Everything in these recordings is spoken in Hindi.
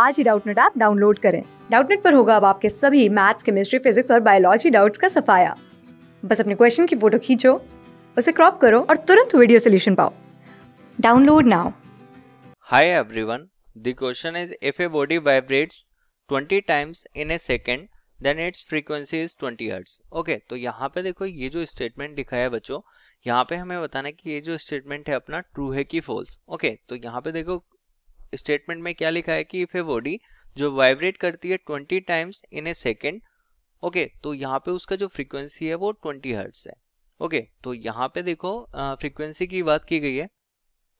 आज ही डाउटनेट ऐप डाउनलोड करें डाउटनेट पर होगा अब आपके सभी मैथ्स केमिस्ट्री फिजिक्स और बायोलॉजी डाउट्स का सफाया बस अपने क्वेश्चन की फोटो खींचो उसे क्रॉप करो और तुरंत वीडियो सोल्यूशन पाओ download now hi everyone question is if a body vibrates twenty times in a second then its frequency is twenty hertz okay तो यहाँ पे देखो ये जो स्टेटमेंट दिखाया है बच्चों यहाँ पे हमें बताना है कि ये जो स्टेटमेंट है अपना ट्रू है कि फॉल्स ओके तो यहाँ पे देखो स्टेटमेंट में क्या लिखा है कि इफ ए बॉडी जो वाइब्रेट करती है twenty times in a second okay तो यहाँ पे उसका जो फ्रीक्वेंसी है वो ट्वेंटी हर्ट्स है ओके okay, तो यहाँ पे देखो फ्रीक्वेंसी की बात की गई है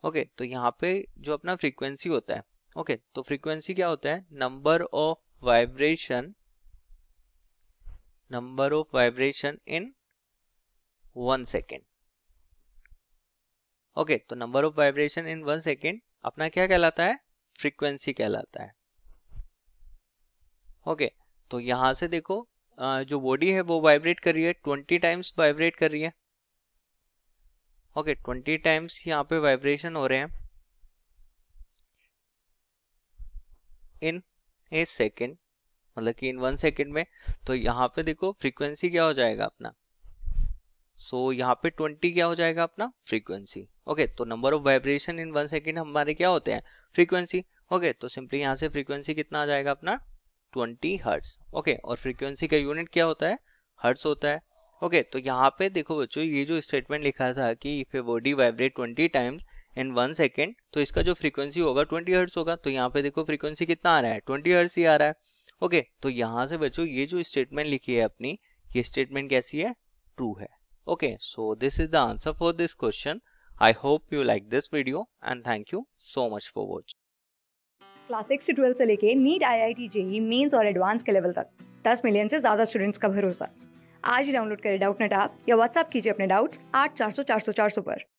ओके okay, तो यहाँ पे जो अपना फ्रीक्वेंसी होता है ओके okay, तो फ्रीक्वेंसी क्या होता है number of vibration number of vibration in one second okay तो number of vibration in one second अपना क्या कहलाता है फ्रीक्वेंसी कहलाता है ओके okay, तो यहां से देखो जो बॉडी है वो वाइब्रेट कर रही है ट्वेंटी टाइम्स वाइब्रेट कर रही है ओके ट्वेंटी टाइम्स यहाँ पे वाइब्रेशन हो रहे हैं इन ए सेकेंड मतलब कि इन वन सेकेंड में तो यहां पे देखो फ्रीक्वेंसी क्या हो जाएगा अपना सो so, यहाँ पे ट्वेंटी क्या हो जाएगा अपना फ्रीक्वेंसी ओके तो number of vibration in one second हमारे क्या होते हैं फ्रीक्वेंसी ओके तो सिंपली यहाँ से फ्रीक्वेंसी कितना आ जाएगा अपना ट्वेंटी हर्ट्स ओके और फ्रीक्वेंसी का यूनिट क्या होता है हर्ट्स होता है ओके okay, तो यहाँ पे देखो बच्चों ये जो स्टेटमेंट लिखा था कि if a body vibrate twenty times in one second तो इसका जो फ्रीक्वेंसी होगा ट्वेंटी हर्ट्स होगा तो यहाँ पे देखो फ्रीक्वेंसी कितना आ रहा है ट्वेंटी हर्ट्स ही आ रहा है ओके okay, तो यहाँ से बच्चों ये जो स्टेटमेंट लिखी है अपनी ये स्टेटमेंट कैसी है ट्रू है Okay, so this is the answer for this question. I hope you like this video and thank you so much for watching. Class six से से लेके NEET I I T JEE mains और एडवांस के लेवल तक 10 मिलियन से ज़्यादा स्टूडेंट्स का भरोसा आज ही डाउनलोड करें डाउट नेट आप या व्हाट्सअप कीजिए अपने डाउट्स आठ चार सौ चार सौ चार सौ पर